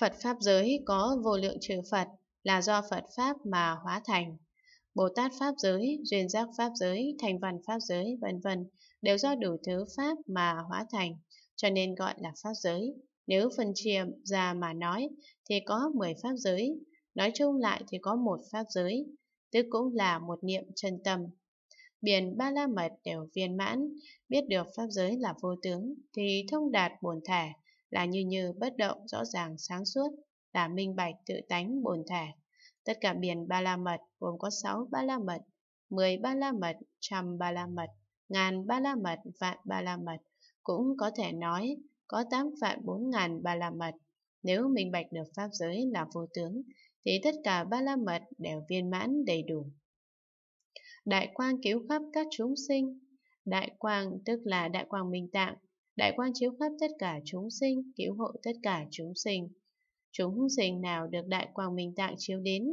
Phật Pháp giới có vô lượng chư Phật là do Phật Pháp mà hóa thành. Bồ Tát Pháp giới, duyên giác Pháp giới, thành văn Pháp giới, vân vân đều do đủ thứ Pháp mà hóa thành, cho nên gọi là Pháp giới. Nếu phân chia ra mà nói thì có 10 Pháp giới, nói chung lại thì có một Pháp giới, tức cũng là một niệm chân tâm. Biển Ba La Mật đều viên mãn, biết được Pháp giới là vô tướng thì thông đạt buồn thẻ, là như như bất động rõ ràng sáng suốt, là minh bạch tự tánh bồn thể. Tất cả biển ba la mật gồm có sáu ba la mật, mười ba la mật, trăm ba la mật, ngàn ba la mật, vạn ba la mật. Cũng có thể nói có tám vạn bốn ngàn ba la mật. Nếu minh bạch được pháp giới là vô tướng, thì tất cả ba la mật đều viên mãn đầy đủ. Đại quang cứu khắp các chúng sinh Đại quang tức là đại quang minh tạng, Đại quan chiếu khắp tất cả chúng sinh, cứu hộ tất cả chúng sinh. Chúng sinh nào được đại quang minh tạng chiếu đến,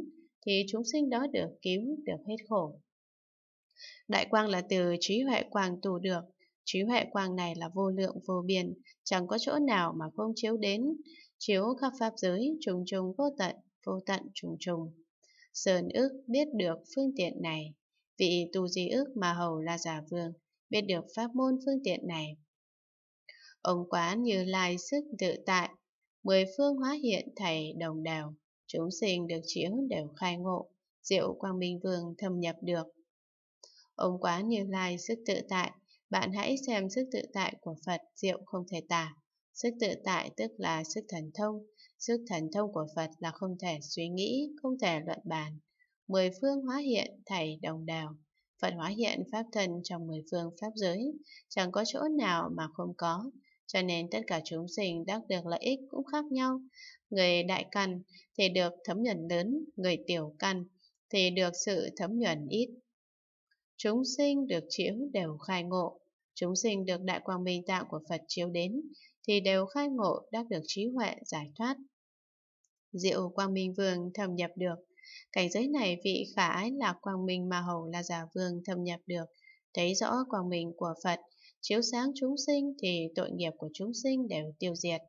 thì chúng sinh đó được cứu, được hết khổ. Đại quang là từ trí huệ quang tù được, trí huệ quang này là vô lượng vô biên, chẳng có chỗ nào mà không chiếu đến, chiếu khắp pháp giới, trùng trùng vô tận, vô tận trùng trùng. Sơn ước biết được phương tiện này, vị tu di ước mà hầu là giả vương, biết được pháp môn phương tiện này, Ông quán như lai sức tự tại, mười phương hóa hiện thầy đồng đều, chúng sinh được chiếu đều khai ngộ, diệu quang minh vương thâm nhập được. Ông quán như lai sức tự tại, bạn hãy xem sức tự tại của Phật diệu không thể tả. Sức tự tại tức là sức thần thông, sức thần thông của Phật là không thể suy nghĩ, không thể luận bàn. Mười phương hóa hiện thầy đồng đều, Phật hóa hiện pháp thân trong mười phương pháp giới, chẳng có chỗ nào mà không có, cho nên tất cả chúng sinh đắc được lợi ích cũng khác nhau. Người đại căn thì được thấm nhuận lớn, người tiểu căn thì được sự thấm nhuận ít. Chúng sinh được chiếu đều khai ngộ, chúng sinh được đại quang minh tạo của Phật chiếu đến thì đều khai ngộ đắc được trí huệ giải thoát. Diệu quang minh vương thâm nhập được, cảnh giới này vị khả ái là quang minh mà hầu là giả vương thâm nhập được, thấy rõ quang minh của Phật, chiếu sáng chúng sinh thì tội nghiệp của chúng sinh đều tiêu diệt.